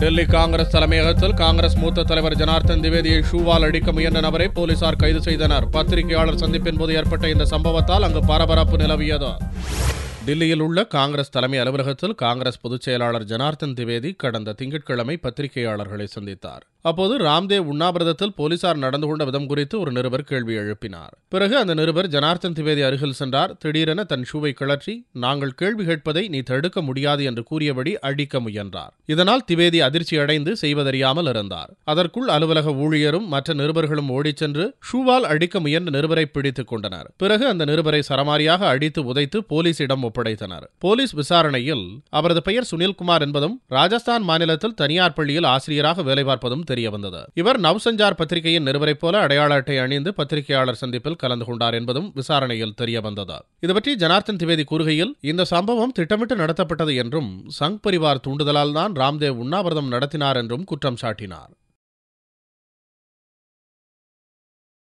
டெல்லி காங்கிரஸ் தலைமையகத்தில் காங்கிரஸ் மூத்த தலைவர் ஜனார்த்தன் திவேதியை ஷூவால் அடிக்க முயன்ற நபரை போலீசார் கைது செய்தனர் பத்திரிகையாளர் சந்திப்பின் போது ஏற்பட்ட இந்த சம்பவத்தால் அங்கு பரபரப்பு நிலவியது டெல்லியில் உள்ள காங்கிரஸ் தலைமை அலுவலகத்தில் காங்கிரஸ் பொதுச் செயலாளர் ஜனார்த்தன் திவேதி கடந்த திங்கட்கிழமை பத்திரிகையாளர்களை சந்தித்தார் அப்போது ராம்தேவ் உண்ணாவிரதத்தில் போலீசார் நடந்து கொண்ட விதம் குறித்து ஒரு நிருபர் கேள்வி எழுப்பினார் பிறகு அந்த நிருபர் ஜனார்த்தன் திவேதி அருகில் சென்றார் திடீரென தன் ஷூவை கிளற்றி நாங்கள் கேள்வி கேட்பதை நீ தடுக்க முடியாது என்று கூறியபடி அழிக்க முயன்றார் இதனால் திவேதி அதிர்ச்சி அடைந்து செய்வதறியாமல் இருந்தார் அதற்குள் அலுவலக ஊழியரும் மற்ற நிருபர்களும் ஓடிச் சென்று ஷூவால் அடிக்க முயன்ற நிருபரை பிடித்துக் கொண்டனர் பிறகு அந்த நிருபரை சரமாரியாக அடித்து உதைத்து போலீசிடம் ஒப்படைத்தனர் போலீஸ் விசாரணையில் அவரது பெயர் சுனில்குமார் என்பதும் ராஜஸ்தான் மாநிலத்தில் தனியார் பள்ளியில் ஆசிரியராக வேலை பார்ப்பதும் தெரிய வந்தது இவர் நவ்சஞ்சார் பத்திரிகையின் நிறுவரைப் போல அடையாள அட்டை அணிந்து பத்திரிகையாளர் சந்திப்பில் கலந்து கொண்டார் என்பதும் விசாரணையில் வந்தது இதுபற்றி ஜனார்த்தன் திவேதி கூறுகையில் இந்த சம்பவம் திட்டமிட்டு நடத்தப்பட்டது என்றும் சங் பரிவார் தூண்டுதலால் தான் ராம்தேவ் உண்ணாவிரதம் நடத்தினார் என்றும் குற்றம் சாட்டினார்